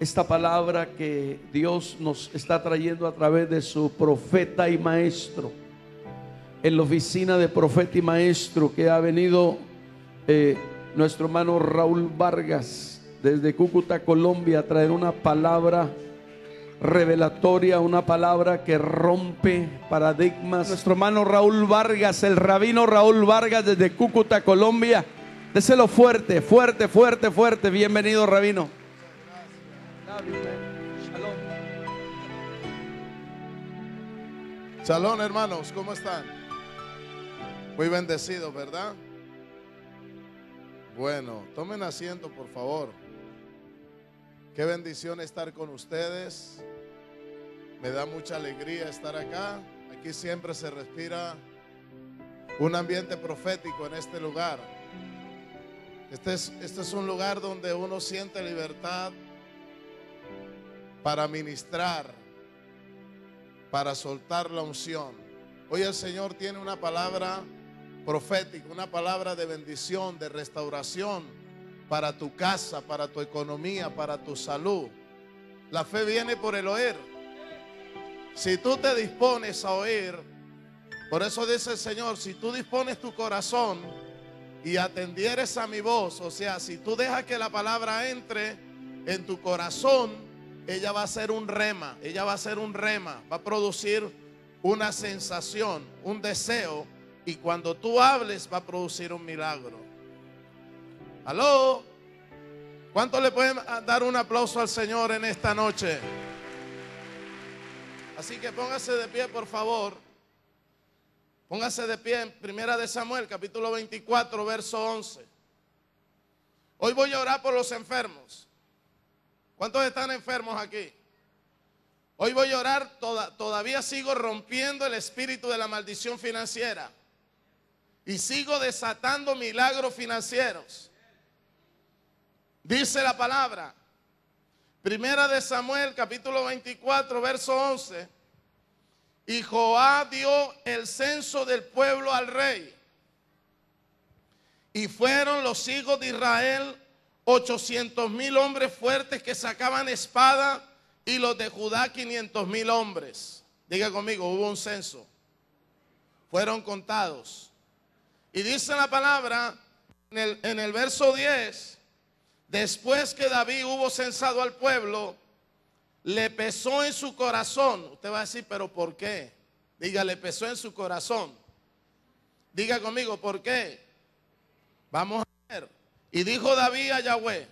esta palabra que Dios nos está trayendo a través de su profeta y maestro. En la oficina de profeta y maestro que ha venido eh, nuestro hermano Raúl Vargas desde Cúcuta, Colombia, a traer una palabra revelatoria, una palabra que rompe paradigmas. Nuestro hermano Raúl Vargas, el rabino Raúl Vargas desde Cúcuta, Colombia. Déselo fuerte, fuerte, fuerte, fuerte. Bienvenido, rabino. Salón, hermanos. ¿Cómo están? Muy bendecidos, ¿verdad? Bueno, tomen asiento, por favor. Qué bendición estar con ustedes. Me da mucha alegría estar acá. Aquí siempre se respira un ambiente profético en este lugar. Este es, este es un lugar donde uno siente libertad para ministrar, para soltar la unción. Hoy el Señor tiene una palabra profética, una palabra de bendición, de restauración para tu casa, para tu economía, para tu salud. La fe viene por el oír. Si tú te dispones a oír, por eso dice el Señor, si tú dispones tu corazón y atendieres a mi voz, o sea, si tú dejas que la palabra entre en tu corazón, ella va a ser un rema, ella va a ser un rema, va a producir una sensación, un deseo, y cuando tú hables va a producir un milagro. ¿Aló? ¿Cuánto le pueden dar un aplauso al Señor en esta noche? Así que póngase de pie, por favor. Póngase de pie en Primera de Samuel, capítulo 24, verso 11. Hoy voy a orar por los enfermos. ¿Cuántos están enfermos aquí? Hoy voy a orar, todavía sigo rompiendo el espíritu de la maldición financiera. Y sigo desatando milagros financieros. Dice la palabra. Primera de Samuel, capítulo 24, verso 11. Y Joá dio el censo del pueblo al rey. Y fueron los hijos de Israel 800 mil hombres fuertes que sacaban espada y los de Judá 500 mil hombres. Diga conmigo, hubo un censo. Fueron contados. Y dice la palabra en el, verso 10, después que David hubo censado al pueblo, le pesó en su corazón. Usted va a decir, pero ¿por qué? Diga, le pesó en su corazón. Diga conmigo, ¿por qué? Vamos a ver. Y dijo David a Yahweh,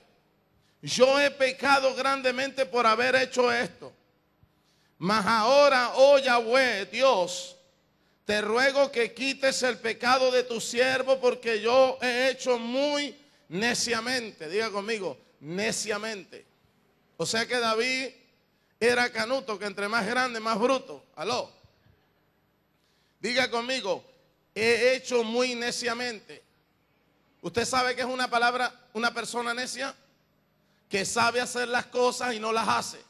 yo he pecado grandemente por haber hecho esto. Mas ahora, oh Yahweh, Dios, te ruego que quites el pecado de tu siervo porque yo he hecho muy neciamente. Diga conmigo, neciamente. O sea que David era canuto, que entre más grande, más bruto. Aló. Diga conmigo, he hecho muy neciamente. ¿Usted sabe que es una palabra, una persona necia? Que sabe hacer las cosas y no las hace.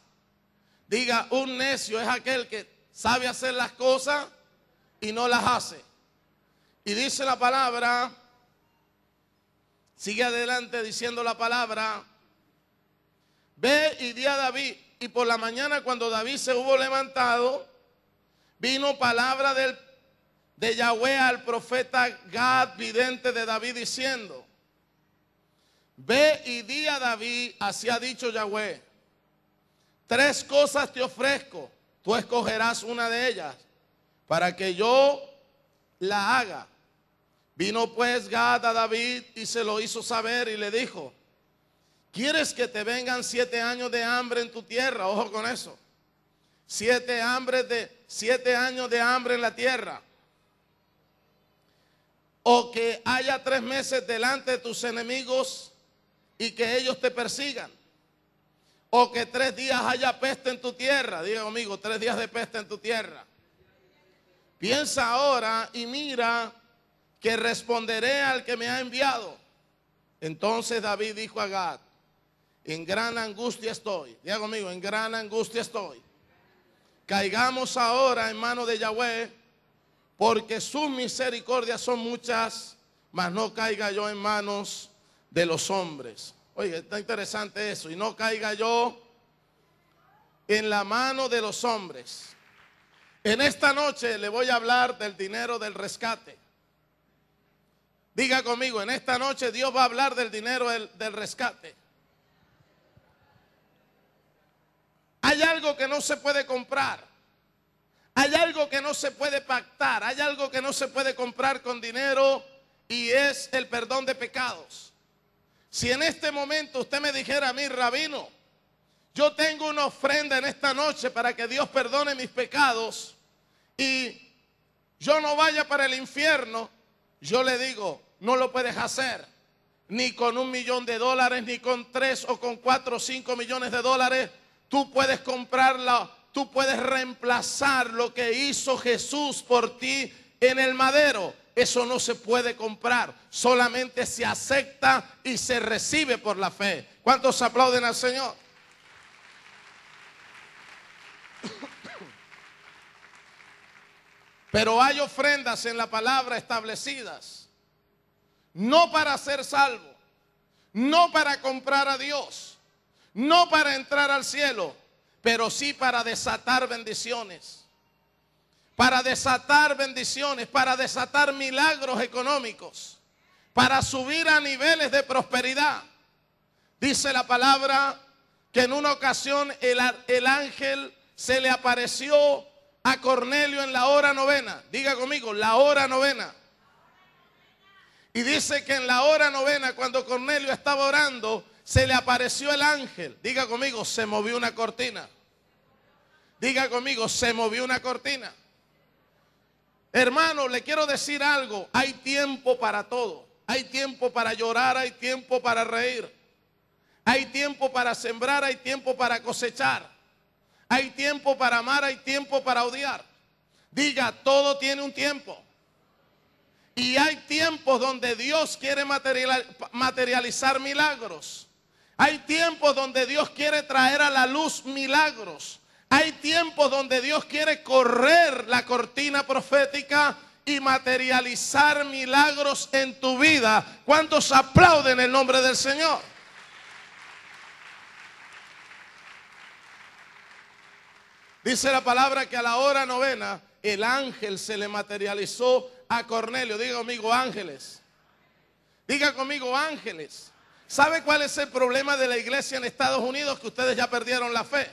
Diga, un necio es aquel que sabe hacer las cosas y no las hace. Y dice la palabra, sigue adelante diciendo la palabra, ve y di a David. Y por la mañana cuando David se hubo levantado, vino palabra del de Yahweh al profeta Gad, vidente de David, diciendo, ve y di a David, así ha dicho Yahweh, tres cosas te ofrezco, tú escogerás una de ellas para que yo la haga. Vino pues Gad a David y se lo hizo saber y le dijo, ¿quieres que te vengan siete años de hambre en tu tierra? Ojo con eso. Siete, de, siete años de hambre en la tierra o que haya tres meses delante de tus enemigos y que ellos te persigan. O que tres días haya peste en tu tierra. Diga amigo, tres días de peste en tu tierra. Piensa ahora y mira que responderé al que me ha enviado. Entonces David dijo a Gad, en gran angustia estoy. Diga amigo, en gran angustia estoy. Caigamos ahora en mano de Yahweh porque sus misericordias son muchas, mas no caiga yo en manos de los hombres. Oye, está interesante eso, y no caiga yo en la mano de los hombres. En esta noche le voy a hablar del dinero del rescate. Diga conmigo, en esta noche Dios va a hablar del dinero del, del, rescate. Hay algo que no se puede comprar. Hay algo que no se puede pactar, hay algo que no se puede comprar con dinero y es el perdón de pecados. Si en este momento usted me dijera a mí, rabino, yo tengo una ofrenda en esta noche para que Dios perdone mis pecados y yo no vaya para el infierno, yo le digo, no lo puedes hacer, ni con un millón de dólares, ni con tres o con cuatro o cinco millones de dólares, tú puedes comprarla tú puedes reemplazar lo que hizo Jesús por ti en el madero. Eso no se puede comprar, solamente se acepta y se recibe por la fe. ¿Cuántos aplauden al Señor? Pero hay ofrendas en la palabra establecidas, no para ser salvo, no para comprar a Dios, no para entrar al cielo, pero sí para desatar bendiciones. Para desatar bendiciones, para desatar milagros económicos, para subir a niveles de prosperidad. Dice la palabra que en una ocasión el, el ángel se le apareció a Cornelio en la hora novena. Diga conmigo, la hora novena. Y dice que en la hora novena, cuando Cornelio estaba orando, se le apareció el ángel. Diga conmigo, se movió una cortina. Diga conmigo, se movió una cortina. Hermano, le quiero decir algo. Hay tiempo para todo. Hay tiempo para llorar, hay tiempo para reír. Hay tiempo para sembrar, hay tiempo para cosechar. Hay tiempo para amar, hay tiempo para odiar. Diga, todo tiene un tiempo. Y hay tiempos donde Dios quiere materializar milagros. Hay tiempos donde Dios quiere traer a la luz milagros. Hay tiempos donde Dios quiere correr la cortina profética y materializar milagros en tu vida. ¿Cuántos aplauden el nombre del Señor? Dice la palabra que a la hora novena el ángel se le materializó a Cornelio. Diga conmigo ángeles. Diga conmigo ángeles. ¿Sabe cuál es el problema de la iglesia en Estados Unidos? Que ustedes ya perdieron la fe.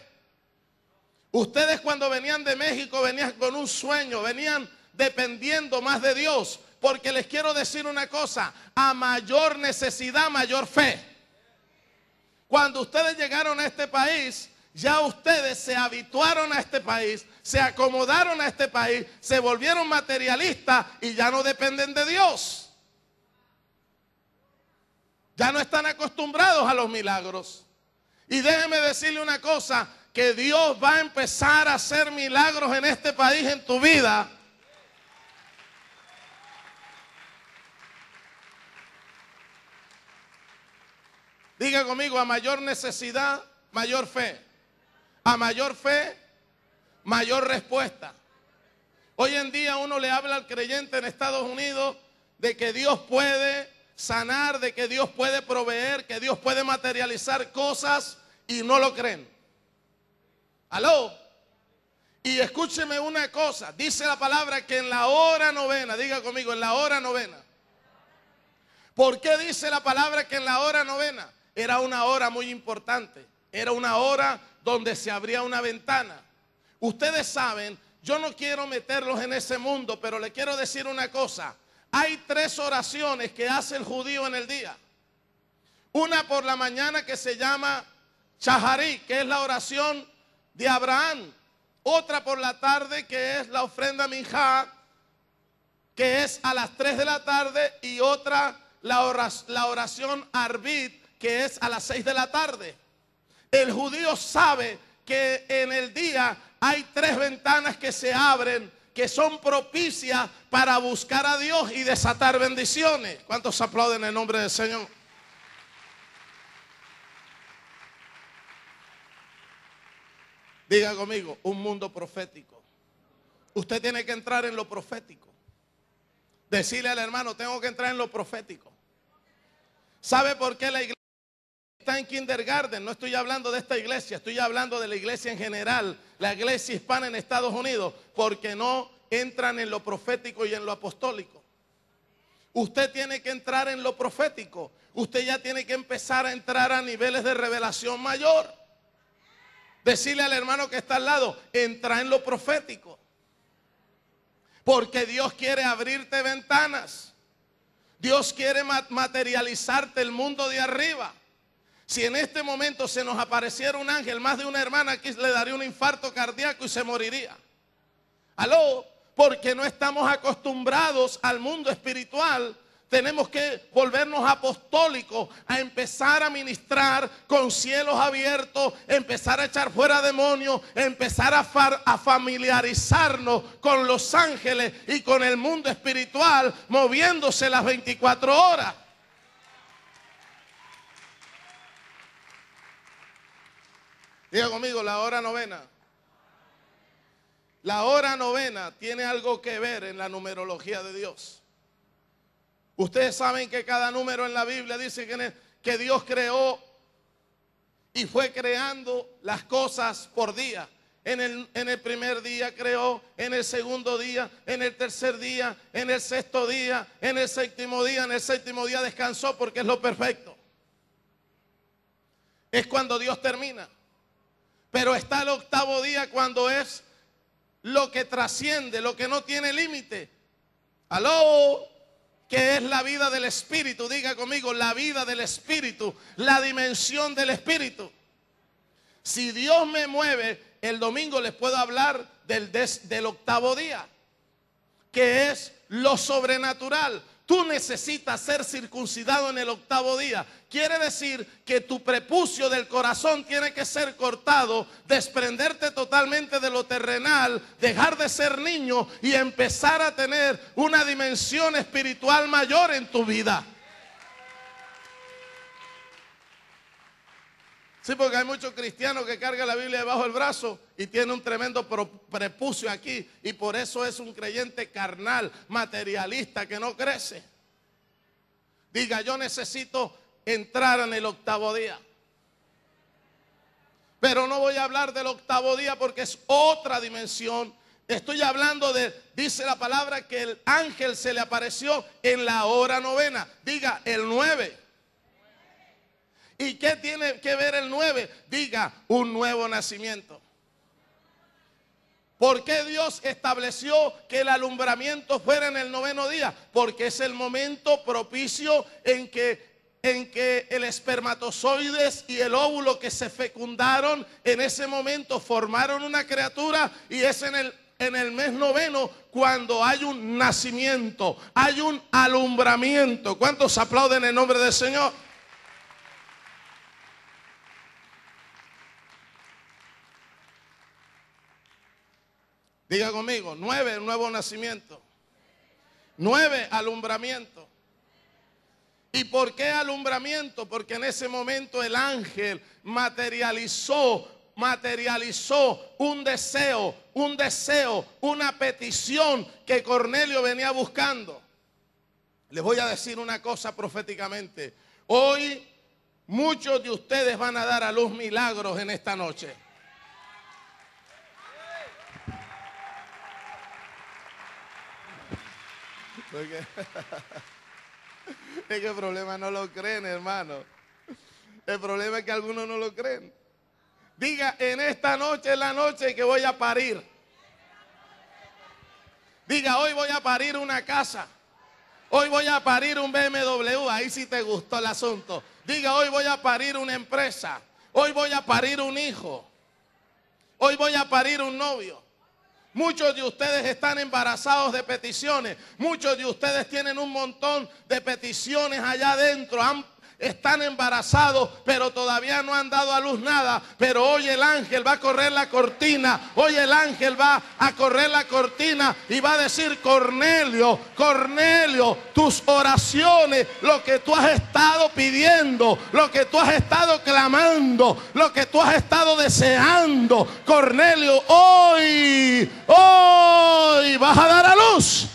Ustedes cuando venían de México venían con un sueño, venían dependiendo más de Dios. Porque les quiero decir una cosa, a mayor necesidad, mayor fe. Cuando ustedes llegaron a este país, ya ustedes se habituaron a este país, se acomodaron a este país, se volvieron materialistas y ya no dependen de Dios. Ya no están acostumbrados a los milagros. Y déjeme decirle una cosa, que Dios va a empezar a hacer milagros en este país, en tu vida. Diga conmigo, a mayor necesidad, mayor fe. A mayor fe, mayor respuesta. Hoy en día uno le habla al creyente en Estados Unidos de que Dios puede sanar, de que Dios puede proveer, que Dios puede materializar cosas y no lo creen. ¿Aló? Y escúcheme una cosa, dice la palabra que en la hora novena, diga conmigo, en la hora novena. ¿Por qué dice la palabra que en la hora novena? Era una hora muy importante, era una hora donde se abría una ventana. Ustedes saben, yo no quiero meterlos en ese mundo, pero le quiero decir una cosa. Hay tres oraciones que hace el judío en el día. Una por la mañana que se llama Chaharí, que es la oración de Abraham. Otra por la tarde que es la ofrenda Minja, que es a las 3 de la tarde. Y otra, la oración, la Arbit, que es a las 6 de la tarde. El judío sabe que en el día hay tres ventanas que se abren que son propicias para buscar a Dios y desatar bendiciones. ¿Cuántos aplauden el nombre del Señor? Diga conmigo, un mundo profético. Usted tiene que entrar en lo profético. Decirle al hermano, tengo que entrar en lo profético. ¿Sabe por qué la iglesia? está en kindergarten, no estoy hablando de esta iglesia, estoy hablando de la iglesia en general, la iglesia hispana en Estados Unidos, porque no entran en lo profético y en lo apostólico. Usted tiene que entrar en lo profético. Usted ya tiene que empezar a entrar a niveles de revelación mayor. Decirle al hermano que está al lado, entra en lo profético. Porque Dios quiere abrirte ventanas. Dios quiere materializarte el mundo de arriba. Si en este momento se nos apareciera un ángel, más de una hermana aquí le daría un infarto cardíaco y se moriría. Aló, porque no estamos acostumbrados al mundo espiritual. Tenemos que volvernos apostólicos, a empezar a ministrar con cielos abiertos, empezar a echar fuera demonios, empezar a, a familiarizarnos con los ángeles y con el mundo espiritual, moviéndose las 24 horas. Diga conmigo, la hora novena. La hora novena tiene algo que ver en la numerología de Dios. Ustedes saben que cada número en la Biblia dice que, Dios creó y fue creando las cosas por día. en el, primer día creó, en el segundo día, en el tercer día, en el sexto día, en el séptimo día, en el séptimo día descansó porque es lo perfecto. Es cuando Dios termina. Pero está el octavo día cuando es lo que trasciende, lo que no tiene límite. Aló, que es la vida del Espíritu. Diga conmigo, la vida del Espíritu, la dimensión del Espíritu. Si Dios me mueve, el domingo les puedo hablar del, del octavo día, que es lo sobrenatural, Tú necesitas ser circuncidado en el octavo día. Quiere decir que tu prepucio del corazón tiene que ser cortado, desprenderte totalmente de lo terrenal, dejar de ser niño y empezar a tener una dimensión espiritual mayor en tu vida. Sí, porque hay muchos cristianos que cargan la Biblia debajo del brazo y tiene un tremendo prepucio aquí. Y por eso es un creyente carnal, materialista, que no crece. Diga, yo necesito entrar en el octavo día. Pero no voy a hablar del octavo día porque es otra dimensión. Estoy hablando de, dice la palabra, que el ángel se le apareció en la hora novena. Diga, el nueve. ¿Y qué tiene que ver el 9? Diga, un nuevo nacimiento. ¿Por qué Dios estableció que el alumbramiento fuera en el noveno día? Porque es el momento propicio en que, en que el espermatozoides y el óvulo que se fecundaron en ese momento formaron una criatura y es en el en el mes noveno cuando hay un nacimiento, hay un alumbramiento. ¿Cuántos aplauden en nombre del Señor? Diga conmigo, nueve, nuevo nacimiento. Nueve, alumbramiento. ¿Y por qué alumbramiento? Porque en ese momento el ángel materializó, materializó un deseo, un deseo, una petición que Cornelio venía buscando. Les voy a decir una cosa proféticamente. Hoy muchos de ustedes van a dar a luz milagros en esta noche. es que el problema no lo creen, hermano. El problema es que algunos no lo creen. Diga, en esta noche en la noche que voy a parir. Diga, hoy voy a parir una casa. Hoy voy a parir un BMW. Ahí sí te gustó el asunto. Diga, hoy voy a parir una empresa. Hoy voy a parir un hijo. Hoy voy a parir un novio. Muchos de ustedes están embarazados de peticiones. Muchos de ustedes tienen un montón de peticiones allá adentro están embarazados, pero todavía no han dado a luz nada. Pero hoy el ángel va a correr la cortina, hoy el ángel va a correr la cortina y va a decir, Cornelio, Cornelio, tus oraciones, lo que tú has estado pidiendo, lo que tú has estado clamando, lo que tú has estado deseando, Cornelio, hoy, hoy vas a dar a luz.